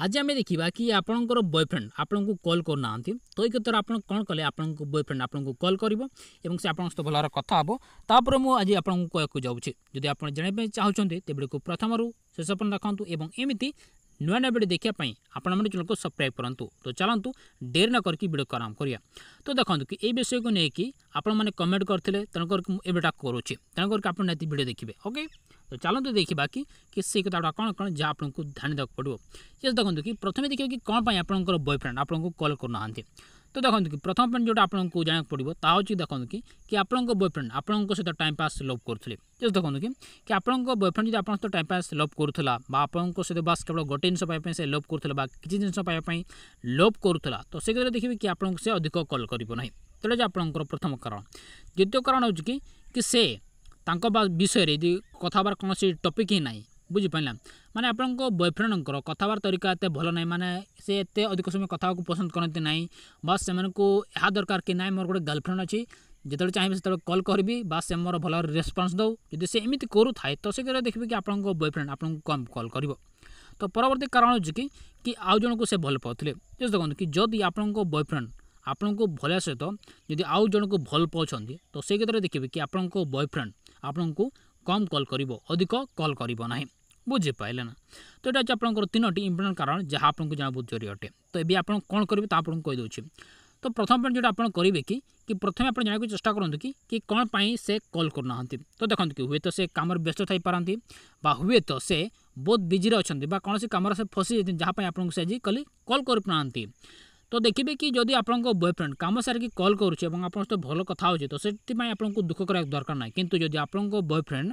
आज आम देखा कि आपण बयफ्रेंड आपण को कल करना तो एक थर आप कौन कले आप बयफ्रेंड आप कल कर सहित भल कब मुझे आप जाऊँगी जदि आप जाना चाहते तेबड़ी को प्रथम रू शेष पर्यटन रखु एमती नुआ नुआ भिडियो देखापी आपने चैनल को सब्सक्राइब करूँ तो चलांतु डेर न करके भिड आराम कराया तो देखो कि ये विषय को लेकिन आपने कमेंट करते तेणुक करके करुच्छे तेणुक आप देखिए ओके तो चलते देखा कि से कथा कौन कौन जहाँ आपको ध्यान देखा पड़ो जैसे देखते कि प्रथम देखिए कि कौन आपर बयफ्रेंड आप कल करना तो देखो कि प्रथम पॉइंट जो आपको जाना पड़ो ता हूँ कि कि बयफ्रेंड आप सहित टाइम पास लव करते जैसे देखते कि आप बयफ्रेंड जो आप टाइम पास लव करूला सहित बास केवल गोटे जिन से लव कर किसी जिनपाई लव करूला तो से क्षेत्र में देखिए कि आप अधिक कल करना तेनाली आप प्रथम कारण द्वितीय कारण हो कि से विषय कथबार कौन टपिक ही ना बुझिपारा मैंने आप बयफ्रेंड कथबार तरीका एत भल ना मैंने से एत अधिक समय कथ पसंद करते ना बस से यहाँ दरकार कि ना मोर गोटे गर्लफ्रेंड अच्छी जिते चाहिए से कल करी से मोर भल रेस्पन्स दू जब से एमती करू थाए तो से देखिए कि आप बयफ्रेंड आप कल कर तो परवर्त कारण हो कि आउ जन को से भल पाते देखते कि जदि आप बयफ्रेंड आपण को भलिया सहित जब आउ जन को भल पाँच तो से क्षेत्र में देखिए कि आप बयफ्रेंड आपण को कम कल कर अधिक कल करना बुझे ना तो ये आप इंपोर्टां कारण जहाँ आपको जाना बहुत जरूरी अटे तो ये आप कौन करेंगे तो आपको कहीदे तो प्रथम पॉइंट जो आप करेंगे कि कि प्रथम आप जाना चेस्ट करते कि कि कौन पर कल करना तो देखते कि हूँ तो से कम व्यस्त थी हूँ तो से बहुत बिजी अच्छा कौन से कम से फसी जाती जहाँपी आप आज कल कल कर তো দেখবে কি যদি আপনার বয়ফ্রেন্ড কাম সারিকি কল করছে এবং আপনার সহ ভালো কথা হচ্ছে তো সেপাই আপনার দুঃখ করা দরকার না কিন্তু যদি আপনার বয়ফ্রেন্ড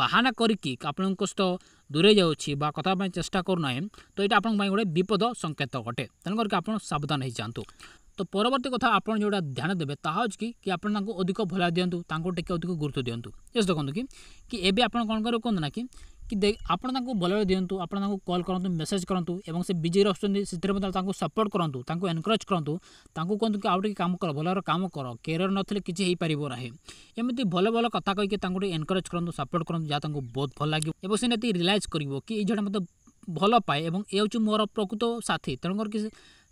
বাহানা করিকি আপনার সহ দূরে যাচ্ছি বা কথা চেষ্টা করুনা তো এটা আপনার গোটে বিপদ সংকেত অটে তেমনি আপনার সাবধান হয়ে যাতে তো পরবর্তী কথা আপনার যেটা ধ্যান দেবে তাহা হচ্ছে কি কি আপনার অধিক ভোলা দিও টিকি অধিক গুরুত্ব দিও ইয়েস দেখুন কি কি এবে আপনার কম করবে কুহতু না কি କି ଆପଣ ତାଙ୍କୁ ବୋଲେରୋ ଦିଅନ୍ତୁ ଆପଣ ତାଙ୍କୁ କଲ୍ କରନ୍ତୁ ମେସେଜ୍ କରନ୍ତୁ ଏବଂ ସେ ବିଜିରେ ଆସୁଛନ୍ତି ସେଥିରେ ମଧ୍ୟ ତାଙ୍କୁ ସପୋର୍ଟ କରନ୍ତୁ ତାଙ୍କୁ ଏନକରେଜ୍ କରନ୍ତୁ ତାଙ୍କୁ କୁହନ୍ତୁ କି ଆଉ ଟିକେ କାମ କର ଭଲର କାମ କର କ୍ୟାରିୟର୍ ନଥିଲେ କିଛି ହେଇପାରିବ ନାହିଁ ଏମିତି ଭଲ ଭଲ କଥା କହିକି ତାଙ୍କୁ ଟିକେ ଏନକରେଜ୍ କରନ୍ତୁ ସପୋର୍ଟ କରନ୍ତୁ ଯାହା ତାଙ୍କୁ ବହୁତ ଭଲ ଲାଗିବ ଏବଂ ସେ ନିହାତି ରିଲାଇଜ୍ କରିବ କି ଏଇ ଜଣେ ମୋତେ ଭଲ ପାଏ ଏବଂ ଏ ହେଉଛି ମୋର ପ୍ରକୃତ ସାଥୀ ତେଣୁକରି କି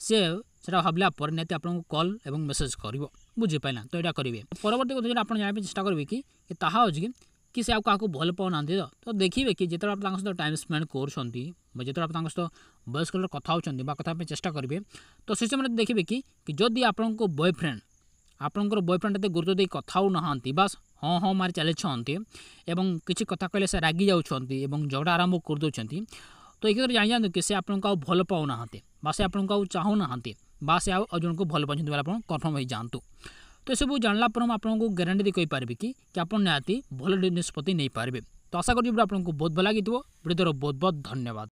ସେ সেটা ভাবলে পরে নিহতি আপনার কল এবং মেসেজ করব বুঝিপারা তো এটা করবে পরবর্তী কথা যেটা আপনার জাঁয়া চেষ্টা করবে কি তাহা হচ্ছে কি कि से आपको आपको भल पा ना तो देखिए कि जिते आप टाइम स्पेड करते आप तो बयस्क कथ कथा चेस्ट करेंगे तो से समय देखिए कि जदि आप बयफ्रेंड आपण बयफ्रेंड ये गुरुत्व कथ ना हाँ हाँ मारे चले कि कथ कह से रागि जाऊँगी और झगड़ा आरंभ कर दे तो एक जान जाते कि से आपको आज भल पाँ से आपको आज चाहूना से आज जन को भल पाँच आप कनफर्म हो जातु তো এসবু জাঁলা পরে আপনার গ্যারেটি দিয়ে কইপারি কি কি আপনার নিহতি ভালো নিষ্পতি নেই পারবে তো আশা করি ভিডিও আপনার বহুত ভাল লাগি ভিডিওর বহুত বহুত ধন্যবাদ